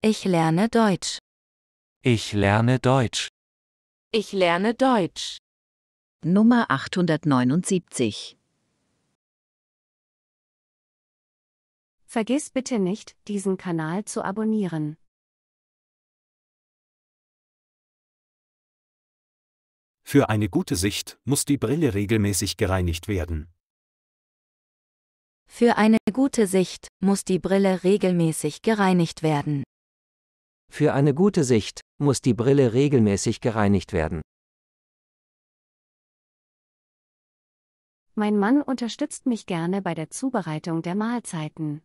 Ich lerne Deutsch. Ich lerne Deutsch. Ich lerne Deutsch. Nummer 879. Vergiss bitte nicht, diesen Kanal zu abonnieren. Für eine gute Sicht muss die Brille regelmäßig gereinigt werden. Für eine gute Sicht muss die Brille regelmäßig gereinigt werden. Für eine gute Sicht muss die Brille regelmäßig gereinigt werden. Mein Mann unterstützt mich gerne bei der Zubereitung der Mahlzeiten.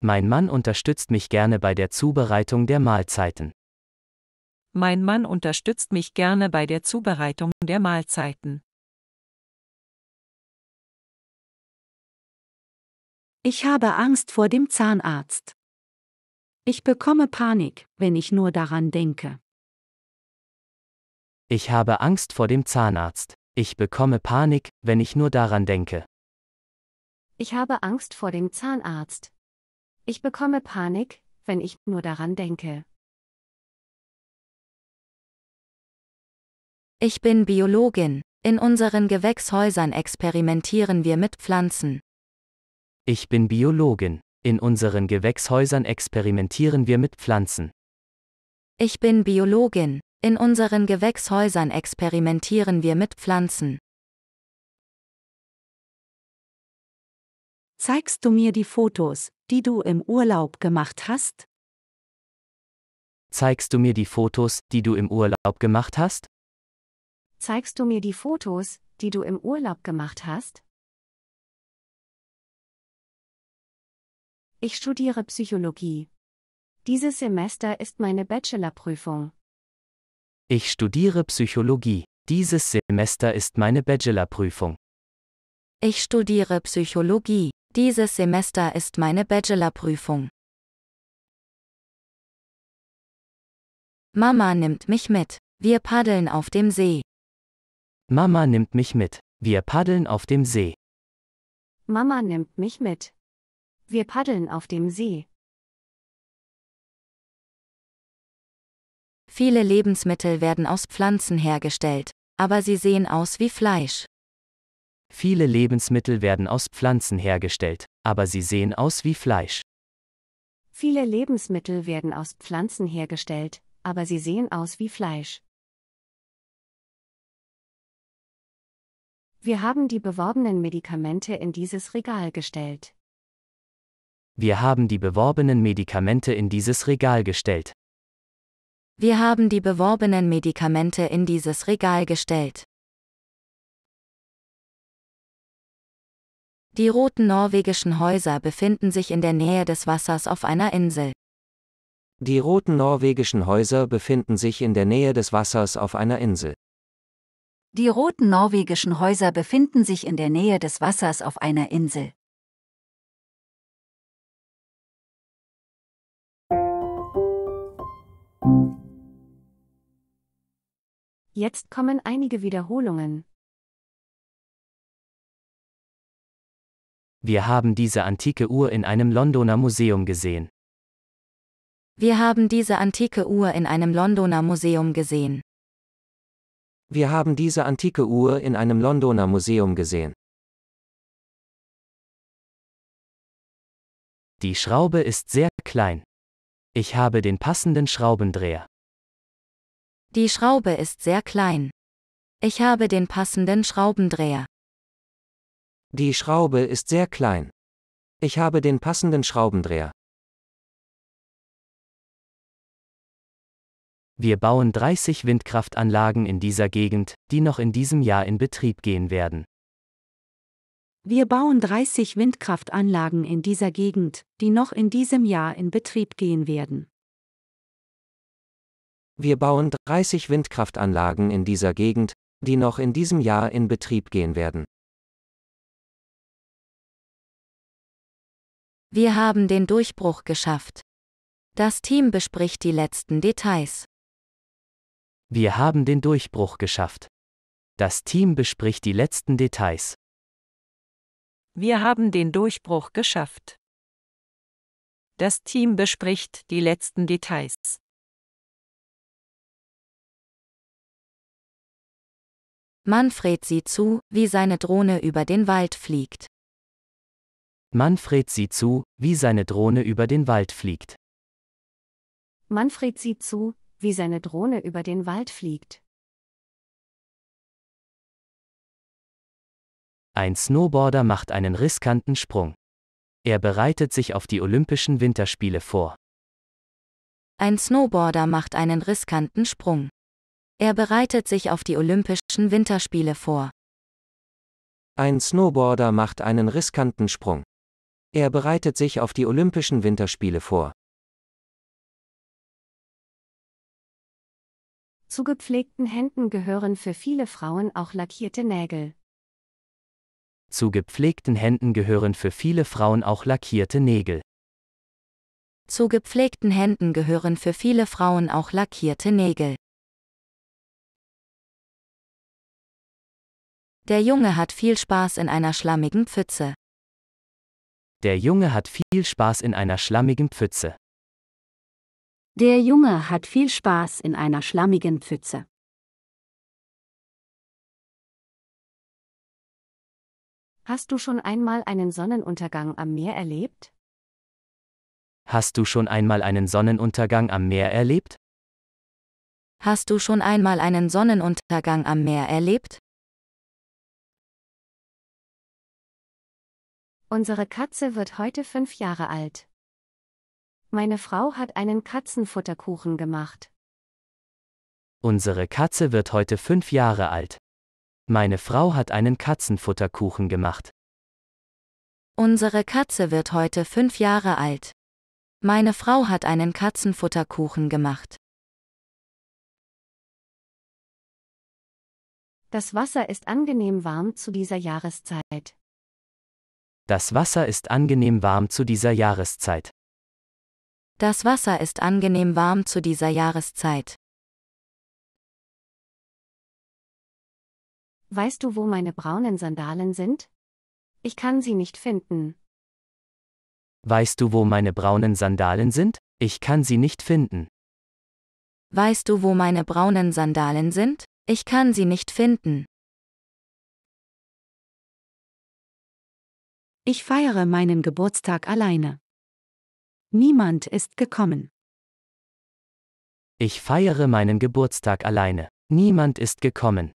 Mein Mann unterstützt mich gerne bei der Zubereitung der Mahlzeiten. Mein Mann unterstützt mich gerne bei der Zubereitung der Mahlzeiten. Ich habe Angst vor dem Zahnarzt. Ich bekomme Panik, wenn ich nur daran denke. Ich habe Angst vor dem Zahnarzt. Ich bekomme Panik, wenn ich nur daran denke. Ich habe Angst vor dem Zahnarzt. Ich bekomme Panik, wenn ich nur daran denke. Ich bin Biologin. In unseren Gewächshäusern experimentieren wir mit Pflanzen. Ich bin Biologin. In unseren Gewächshäusern experimentieren wir mit Pflanzen. Ich bin Biologin. In unseren Gewächshäusern experimentieren wir mit Pflanzen. Zeigst du mir die Fotos, die du im Urlaub gemacht hast? Zeigst du mir die Fotos, die du im Urlaub gemacht hast? Zeigst du mir die Fotos, die du im Urlaub gemacht hast? Ich studiere Psychologie. Dieses Semester ist meine Bachelorprüfung. Ich studiere Psychologie. Dieses Semester ist meine Bachelorprüfung. Ich studiere Psychologie. Dieses Semester ist meine Bachelorprüfung. Mama nimmt mich mit. Wir paddeln auf dem See. Mama nimmt mich mit. Wir paddeln auf dem See. Mama nimmt mich mit. Wir paddeln auf dem See. Viele Lebensmittel werden aus Pflanzen hergestellt, aber sie sehen aus wie Fleisch. Viele Lebensmittel werden aus Pflanzen hergestellt, aber sie sehen aus wie Fleisch. Viele Lebensmittel werden aus Pflanzen hergestellt, aber sie sehen aus wie Fleisch. Wir haben die beworbenen Medikamente in dieses Regal gestellt. Wir haben die beworbenen Medikamente in dieses Regal gestellt. Wir haben die beworbenen Medikamente in dieses Regal gestellt. Die roten norwegischen Häuser befinden sich in der Nähe des Wassers auf einer Insel. Die roten norwegischen Häuser befinden sich in der Nähe des Wassers auf einer Insel. Die roten norwegischen Häuser befinden sich in der Nähe des Wassers auf einer Insel. Jetzt kommen einige Wiederholungen. Wir haben diese antike Uhr in einem Londoner Museum gesehen. Wir haben diese antike Uhr in einem Londoner Museum gesehen. Wir haben diese antike Uhr in einem Londoner Museum gesehen. Die Schraube ist sehr klein. Ich habe den passenden Schraubendreher. Die Schraube ist sehr klein. Ich habe den passenden Schraubendreher. Die Schraube ist sehr klein. Ich habe den passenden Schraubendreher. Wir bauen 30 Windkraftanlagen in dieser Gegend, die noch in diesem Jahr in Betrieb gehen werden. Wir bauen 30 Windkraftanlagen in dieser Gegend, die noch in diesem Jahr in Betrieb gehen werden. Wir bauen 30 Windkraftanlagen in dieser Gegend, die noch in diesem Jahr in Betrieb gehen werden. Wir haben den Durchbruch geschafft. Das Team bespricht die letzten Details. Wir haben den Durchbruch geschafft. Das Team bespricht die letzten Details. Wir haben den Durchbruch geschafft. Das Team bespricht die letzten Details. Manfred sieht zu, wie seine Drohne über den Wald fliegt. Manfred sieht zu, wie seine Drohne über den Wald fliegt. Manfred sieht zu, wie seine Drohne über den Wald fliegt. Ein Snowboarder macht einen riskanten Sprung. Er bereitet sich auf die Olympischen Winterspiele vor. Ein Snowboarder macht einen riskanten Sprung. Er bereitet sich auf die Olympischen Winterspiele vor. Ein Snowboarder macht einen riskanten Sprung. Er bereitet sich auf die Olympischen Winterspiele vor. Zu gepflegten Händen gehören für viele Frauen auch lackierte Nägel. Zu gepflegten Händen gehören für viele Frauen auch lackierte Nägel. Zu gepflegten Händen gehören für viele Frauen auch lackierte Nägel. Der Junge hat viel Spaß in einer schlammigen Pfütze. Der Junge hat viel Spaß in einer schlammigen Pfütze. Der Junge hat viel Spaß in einer schlammigen Pfütze. Hast du schon einmal einen Sonnenuntergang am Meer erlebt? Hast du schon einmal einen Sonnenuntergang am Meer erlebt? Hast du schon einmal einen Sonnenuntergang am Meer erlebt? Unsere Katze wird heute fünf Jahre alt. Meine Frau hat einen Katzenfutterkuchen gemacht. Unsere Katze wird heute fünf Jahre alt. Meine Frau hat einen Katzenfutterkuchen gemacht. Unsere Katze wird heute fünf Jahre alt. Meine Frau hat einen Katzenfutterkuchen gemacht. Das Wasser ist angenehm warm zu dieser Jahreszeit. Das Wasser ist angenehm warm zu dieser Jahreszeit. Das Wasser ist angenehm warm zu dieser Jahreszeit. Weißt du, wo meine braunen Sandalen sind? Ich kann sie nicht finden. Weißt du, wo meine braunen Sandalen sind? Ich kann sie nicht finden. Weißt du, wo meine braunen Sandalen sind? Ich kann sie nicht finden. Ich feiere meinen Geburtstag alleine. Niemand ist gekommen. Ich feiere meinen Geburtstag alleine. Niemand ist gekommen.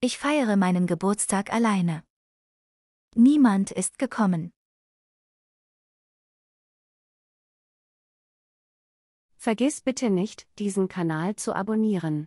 Ich feiere meinen Geburtstag alleine. Niemand ist gekommen. Vergiss bitte nicht, diesen Kanal zu abonnieren.